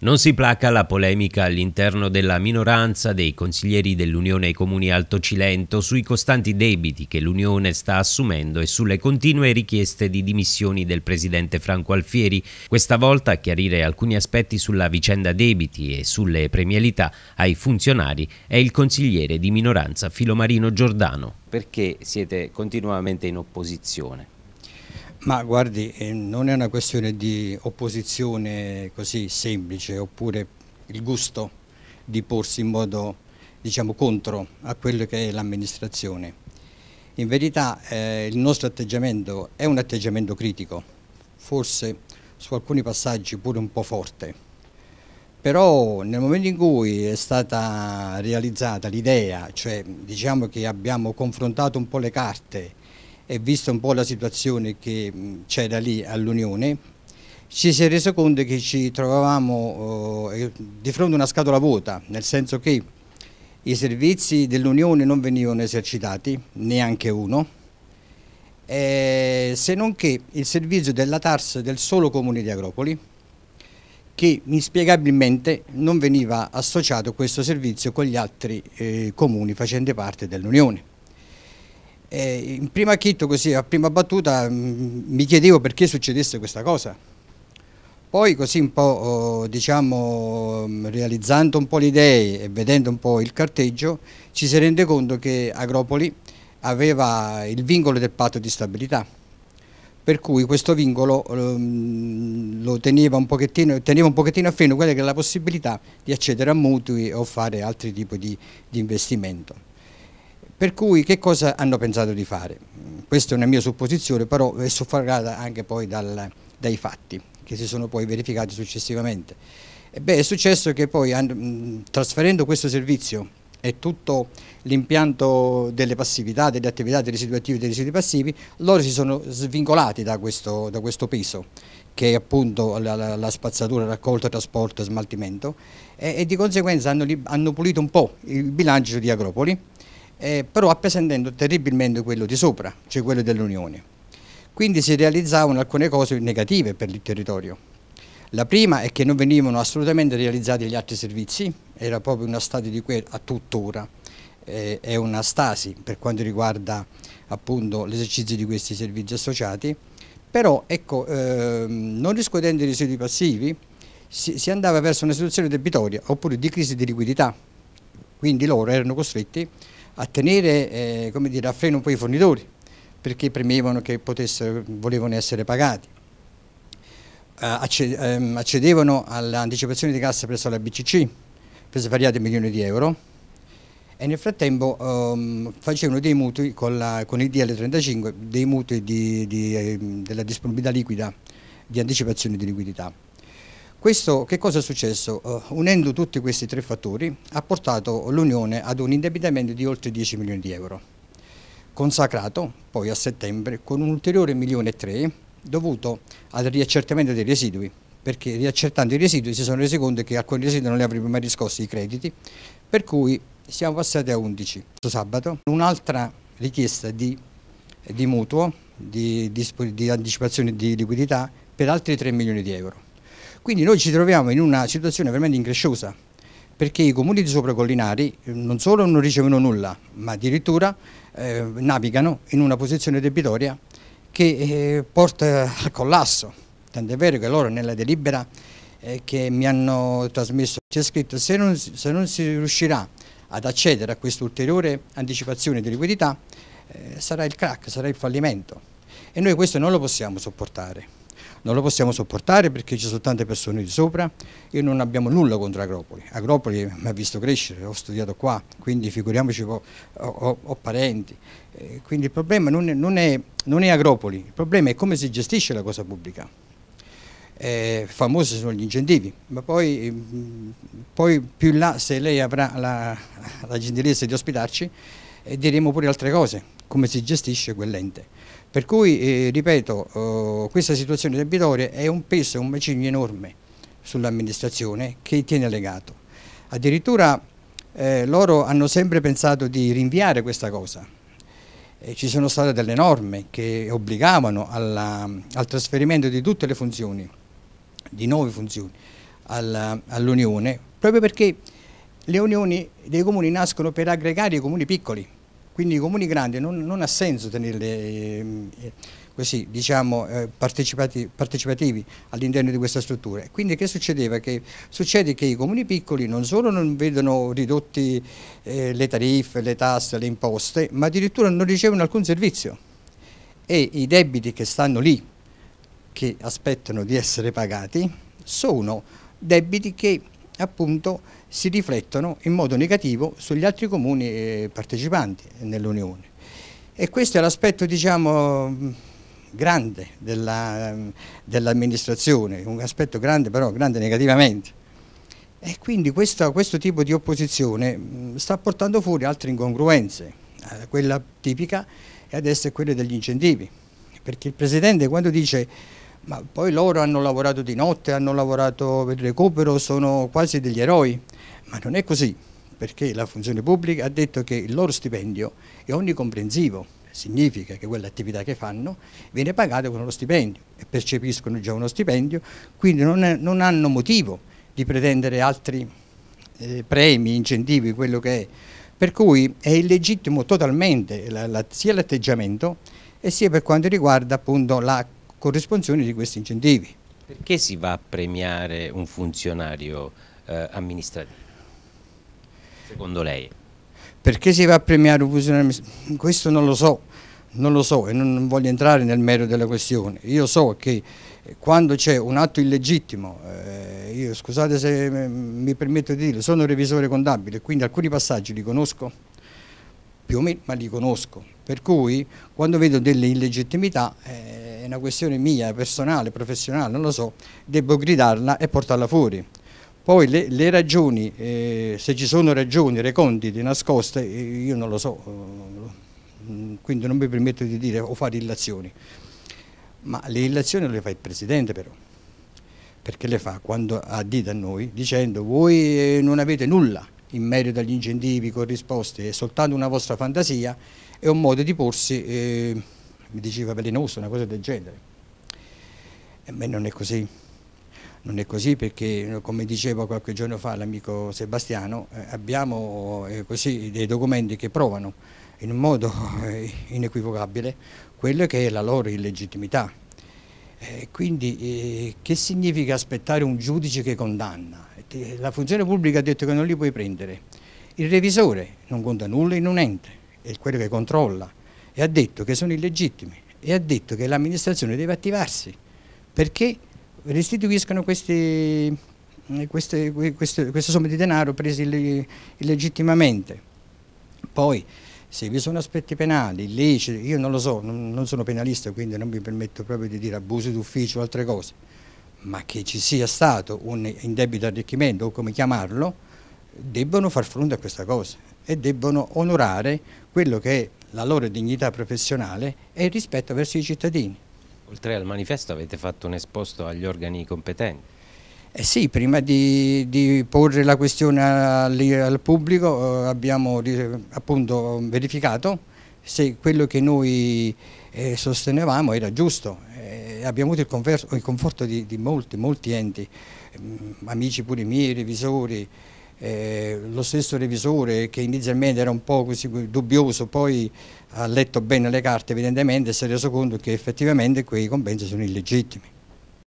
Non si placa la polemica all'interno della minoranza dei consiglieri dell'Unione ai Comuni Alto Cilento sui costanti debiti che l'Unione sta assumendo e sulle continue richieste di dimissioni del presidente Franco Alfieri, questa volta a chiarire alcuni aspetti sulla vicenda debiti e sulle premialità ai funzionari è il consigliere di minoranza Filomarino Giordano. Perché siete continuamente in opposizione? Ma guardi, eh, non è una questione di opposizione così semplice oppure il gusto di porsi in modo diciamo, contro a quello che è l'amministrazione. In verità eh, il nostro atteggiamento è un atteggiamento critico, forse su alcuni passaggi pure un po' forte, però nel momento in cui è stata realizzata l'idea, cioè diciamo che abbiamo confrontato un po' le carte e vista un po' la situazione che c'è da lì all'Unione, ci si è reso conto che ci trovavamo oh, eh, di fronte a una scatola vuota, nel senso che i servizi dell'Unione non venivano esercitati, neanche uno, eh, se non che il servizio della TARS del solo comune di Agropoli, che inspiegabilmente non veniva associato questo servizio con gli altri eh, comuni facenti parte dell'Unione. E in prima chitto, così, a prima battuta, mh, mm, mi chiedevo perché succedesse questa cosa. Poi così un po', oh, diciamo, mm, realizzando un po' le idee e vedendo un po' il carteggio, ci si rende conto che Agropoli aveva il vincolo del patto di stabilità, per cui questo vincolo mm, lo teneva un pochettino, teneva un pochettino a freno quella che era la possibilità di accedere a mutui o fare altri tipi di, di investimento. Per cui che cosa hanno pensato di fare? Questa è una mia supposizione, però è suffragata anche poi dal, dai fatti che si sono poi verificati successivamente. E beh, è successo che poi trasferendo questo servizio e tutto l'impianto delle passività, delle attività dei residui attivi e dei residui passivi, loro si sono svincolati da questo, da questo peso che è appunto la, la, la spazzatura, raccolta, trasporto, smaltimento e, e di conseguenza hanno, hanno pulito un po' il bilancio di Agropoli eh, però appesantendo terribilmente quello di sopra, cioè quello dell'Unione. Quindi si realizzavano alcune cose negative per il territorio. La prima è che non venivano assolutamente realizzati gli altri servizi, era proprio una stasi di guerra a tuttora, eh, è una stasi per quanto riguarda l'esercizio di questi servizi associati, però ecco, eh, non riscuotendo i residui passivi si, si andava verso una situazione debitoria oppure di crisi di liquidità, quindi loro erano costretti a tenere eh, dire, a freno un po' i fornitori perché premevano che potessero, volevano essere pagati. Eh, ehm, accedevano all'anticipazione di cassa presso la BCC per svariati milioni di euro e nel frattempo um, facevano dei mutui con, la, con il DL35, dei mutui di, di, ehm, della disponibilità liquida, di anticipazione di liquidità. Questo, che cosa è successo? Uh, unendo tutti questi tre fattori ha portato l'Unione ad un indebitamento di oltre 10 milioni di euro, consacrato poi a settembre con un ulteriore milione e tre dovuto al riaccertamento dei residui, perché riaccertando i residui si sono resi conto che alcuni residui non li avrebbero mai riscossi i crediti, per cui siamo passati a 11. Questo sabato un'altra richiesta di, di mutuo, di, di, di anticipazione di liquidità per altri 3 milioni di euro. Quindi noi ci troviamo in una situazione veramente incresciosa, perché i comuni di sopracollinari eh, non solo non ricevono nulla, ma addirittura eh, navigano in una posizione debitoria che eh, porta al collasso. Tant'è vero che loro nella delibera eh, che mi hanno trasmesso c'è scritto se non, se non si riuscirà ad accedere a questa ulteriore anticipazione di liquidità eh, sarà il crack, sarà il fallimento e noi questo non lo possiamo sopportare non lo possiamo sopportare perché ci sono tante persone di sopra e non abbiamo nulla contro Agropoli. Agropoli mi ha visto crescere, ho studiato qua, quindi figuriamoci, ho, ho, ho parenti. quindi il problema non è, non, è, non è Agropoli, il problema è come si gestisce la cosa pubblica. Eh, famosi sono gli incentivi, ma poi, mm, poi, più in là se lei avrà la, la gentilezza di ospitarci eh, diremo pure altre cose, come si gestisce quell'ente. Per cui, eh, ripeto, eh, questa situazione debitoria è un peso, un macigno enorme sull'amministrazione che tiene legato. Addirittura eh, loro hanno sempre pensato di rinviare questa cosa. ci sono state delle norme che obbligavano alla, al trasferimento di tutte le funzioni, di nuove funzioni, all'Unione, all proprio perché le unioni dei comuni nascono per aggregare i comuni piccoli quindi i comuni grandi non, non ha senso tenerli eh, eh, così, diciamo, eh, partecipati, partecipativi all'interno di questa struttura. Quindi che succedeva? Che succede che i comuni piccoli non solo non vedono ridotti eh, le tariffe, le tasse, le imposte, ma addirittura non ricevono alcun servizio e i debiti che stanno lì, che aspettano di essere pagati, sono debiti che appunto si riflettono in modo negativo sugli altri comuni eh, partecipanti nell'Unione. E questo è l'aspetto diciamo, mm, grande mm, dell'amministrazione, dell un aspetto grande però grande negativamente. E quindi questo, questo tipo di opposizione mm, sta portando fuori altre incongruenze, eh, quella tipica e adesso è quella degli incentivi, perché il Presidente quando dice ma poi loro hanno lavorato di notte, hanno lavorato per il recupero, sono quasi degli eroi, ma non è così, perché la funzione pubblica ha detto che il loro stipendio è onnicomprensivo, significa che quell'attività che fanno viene pagata con uno stipendio e percepiscono già uno stipendio, quindi non, è, non hanno motivo di pretendere altri eh, premi, incentivi, quello che è. Per cui è illegittimo totalmente la, la, sia l'atteggiamento e sia per quanto riguarda appunto la corresponsione di questi incentivi. Perché si va a premiare un funzionario eh, amministrativo, secondo lei? Perché si va a premiare un funzionario amministrativo? Questo non lo so, non lo so e non voglio entrare nel merito della questione. Io so che eh, quando c'è un atto illegittimo, eh, io scusate se mi permetto di dirlo, sono revisore contabile, quindi alcuni passaggi li conosco, più o meno, ma li conosco. Per cui quando vedo delle illegittimità... Eh, una questione mia, personale, professionale, non lo so, devo gridarla e portarla fuori. Poi le, le ragioni, eh, se ci sono ragioni recondite, nascoste, eh, io non lo so, eh, mm, quindi non mi permetto di dire o fare illazioni. Ma le illazioni le fa il Presidente però, perché le fa quando ha dito a noi dicendo voi eh, non avete nulla in merito agli incentivi corrisposti, è soltanto una vostra fantasia è un modo di porsi... Eh, mi diceva velenoso, una cosa del genere. E eh, me non è così. Non è così perché, come diceva qualche giorno fa l'amico Sebastiano, eh, abbiamo eh, così, dei documenti che provano in un modo inequivocabile quella che è la loro illegittimità. quindi che significa aspettare un giudice che condanna? La funzione pubblica ha detto che non li puoi prendere. Il revisore non conta nulla in un ente, è quello che controlla e ha detto che sono illegittimi e ha detto che l'amministrazione deve attivarsi perché restituiscono eh, queste, queste, queste, queste somme di denaro prese illegittimamente. Poi se vi sono aspetti penali, illeciti, io non lo so, non, non sono penalista quindi non mi permetto proprio di dire abuso d'ufficio o altre cose, ma che ci sia stato un indebito arricchimento o come chiamarlo, debbono far fronte a questa cosa e debbono onorare quello che è la loro dignità professionale e il rispetto verso i cittadini. Oltre al manifesto avete fatto un esposto agli organi competenti. Eh sì, prima di, di, porre la questione al, al pubblico eh, abbiamo appunto verificato se quello che noi eh, sostenevamo era giusto. Eh, abbiamo avuto il, converso, il conforto di, di molti, molti enti, mm, amici pure miei, revisori, eh, lo stesso revisore che inizialmente era un po' così dubbioso poi ha letto bene le carte evidentemente e si è reso conto che effettivamente quei compensi sono illegittimi.